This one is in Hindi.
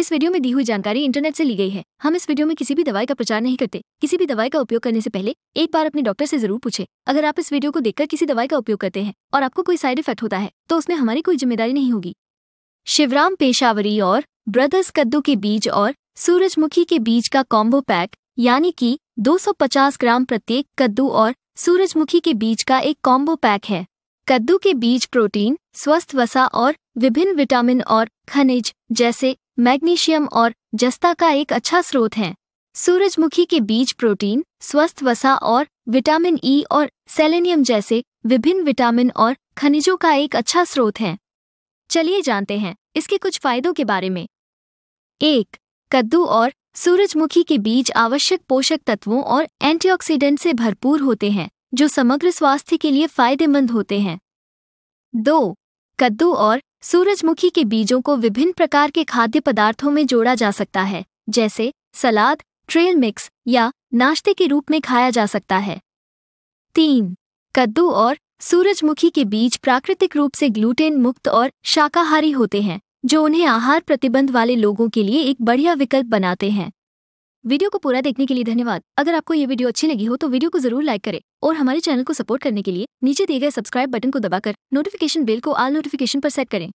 इस वीडियो में दी हुई जानकारी इंटरनेट से ली गई है हम इस वीडियो में किसी भी दवाई का प्रचार नहीं करते किसी भी दवाई का उपयोग करने से पहले एक बार अपने डॉक्टर से जरूर पूछे अगर आप इस वीडियो को देखकर किसी दवाई का उपयोग करते हैं और आपको कोई साइड इफेक्ट होता है तो उसमें हमारी कोई जिम्मेदारी नहीं होगी शिवराम पेशावरी और ब्रदर्स कद्दू के बीज और सूरजमुखी के बीज का कॉम्बो पैक यानी की दो ग्राम प्रत्येक कद्दू और सूरजमुखी के बीज का एक कॉम्बो पैक है कद्दू के बीज प्रोटीन स्वस्थ वसा और विभिन्न विटामिन और खनिज जैसे मैग्नीशियम और जस्ता का एक अच्छा स्रोत हैं सूरजमुखी के बीज प्रोटीन स्वस्थ वसा और विटामिन ई e और सेलेनियम जैसे विभिन्न विटामिन और खनिजों का एक अच्छा स्रोत है चलिए जानते हैं इसके कुछ फायदों के बारे में एक कद्दू और सूरजमुखी के बीज आवश्यक पोषक तत्वों और एंटीऑक्सीडेंट से भरपूर होते हैं जो समग्र स्वास्थ्य के लिए फायदेमंद होते हैं दो कद्दू और सूरजमुखी के बीजों को विभिन्न प्रकार के खाद्य पदार्थों में जोड़ा जा सकता है जैसे सलाद ट्रेल मिक्स या नाश्ते के रूप में खाया जा सकता है तीन कद्दू और सूरजमुखी के बीज प्राकृतिक रूप से ग्लूटेन मुक्त और शाकाहारी होते हैं जो उन्हें आहार प्रतिबंध वाले लोगों के लिए एक बढ़िया विकल्प बनाते हैं वीडियो को पूरा देखने के लिए धन्यवाद अगर आपको ये वीडियो अच्छी लगी हो तो वीडियो को जरूर लाइक करें और हमारे चैनल को सपोर्ट करने के लिए नीचे दिए गए सब्सक्राइब बटन को दबाकर नोटिफिकेशन बेल को आल नोटिफिकेशन पर सेट करें